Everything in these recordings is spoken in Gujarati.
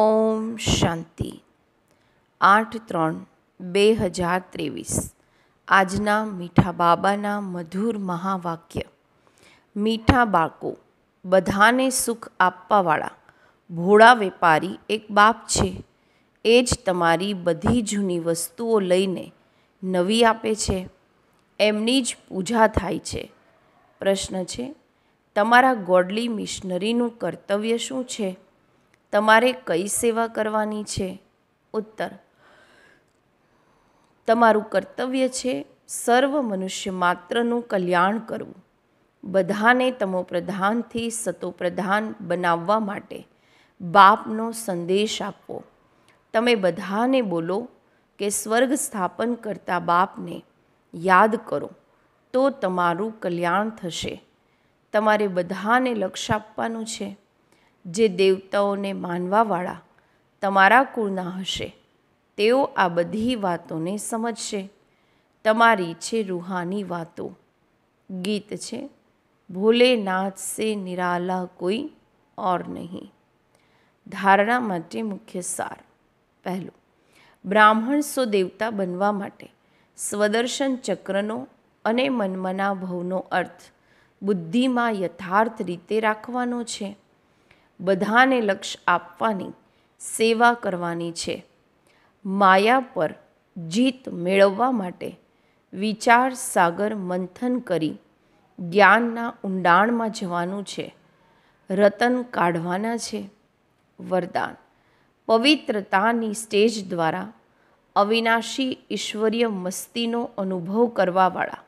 ઓમ શાંતિ આઠ ત્રણ બે હજાર ત્રેવીસ આજના મીઠા બાબાના મધુર મહાવાક્ય મીઠા બાળકો બધાને સુખ આપવાવાળા ભોળા વેપારી એક બાપ છે એ જ તમારી બધી જૂની વસ્તુઓ લઈને નવી આપે છે એમની જ પૂજા થાય છે પ્રશ્ન છે તમારા ગોડલી મિશનરીનું કર્તવ્ય શું છે તમારે કઈ સેવા કરવાની છે ઉત્તર તમારું કર્તવ્ય છે સર્વ મનુષ્ય માત્રનું કલ્યાણ કરવું બધાને તમો પ્રધાનથી સતો પ્રધાન બનાવવા માટે બાપનો સંદેશ આપવો તમે બધાને બોલો કે સ્વર્ગ સ્થાપન કરતા બાપને યાદ કરો તો તમારું કલ્યાણ થશે તમારે બધાને લક્ષ્ય આપવાનું છે જે દેવતાઓને માનવાવાળા તમારા કુળના હશે તેઓ આ બધી વાતોને સમજશે તમારી છે રૂહાની વાતો ગીત છે ભોલેનાથ સે નિરાલા કોઈ ઓર નહીં ધારણા માટે મુખ્ય સાર પહેલું બ્રાહ્મણ સો દેવતા બનવા માટે સ્વદર્શન ચક્રનો અને મનમના ભવનો અર્થ બુદ્ધિમાં યથાર્થ રીતે રાખવાનો છે બધાને લક્ષ આપવાની સેવા કરવાની છે માયા પર જીત મેળવવા માટે વિચાર સાગર મંથન કરી જ્ઞાનના ઊંડાણમાં જવાનું છે રતન કાઢવાના છે વરદાન પવિત્રતાની સ્ટેજ દ્વારા અવિનાશી ઈશ્વરીય મસ્તીનો અનુભવ કરવાવાળા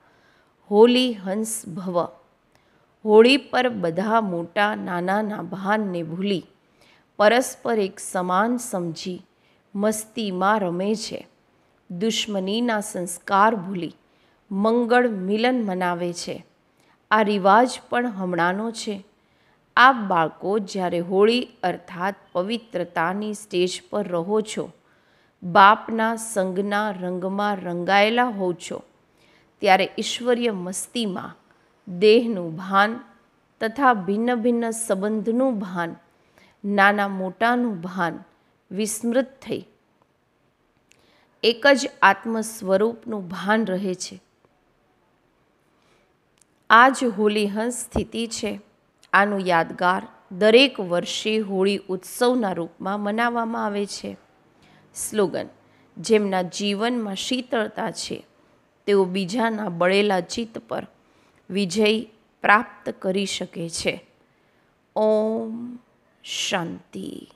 હોલી હંસ ભવ હોળી પર બધા મોટા નાના નાભાનને ભૂલી પરસ્પર એક સમાન સમજી મસ્તીમાં રમે છે દુશ્મનીના સંસ્કાર ભૂલી મંગળ મિલન મનાવે છે આ રિવાજ પણ હમણાંનો છે આ બાળકો જ્યારે હોળી અર્થાત પવિત્રતાની સ્ટેજ પર રહો છો બાપના સંગના રંગમાં રંગાયેલા હોવ છો ત્યારે ઈશ્વરીય મસ્તીમાં દેહનું ભાન તથા ભિન્ન ભિન્ન સંબંધનું ભાન નાના મોટાનું ભાન વિસ્મૃત થઈ એક જ આત્મ સ્વરૂપનું ભાન રહે છે આ જ હોલીહંસ સ્થિતિ છે આનું યાદગાર દરેક વર્ષે હોળી ઉત્સવના રૂપમાં મનાવવામાં આવે છે સ્લોગન જેમના જીવનમાં શીતળતા છે તેઓ બીજાના બળેલા ચિત્ત પર વિજય પ્રાપ્ત કરી શકે છે ઓમ શાંતિ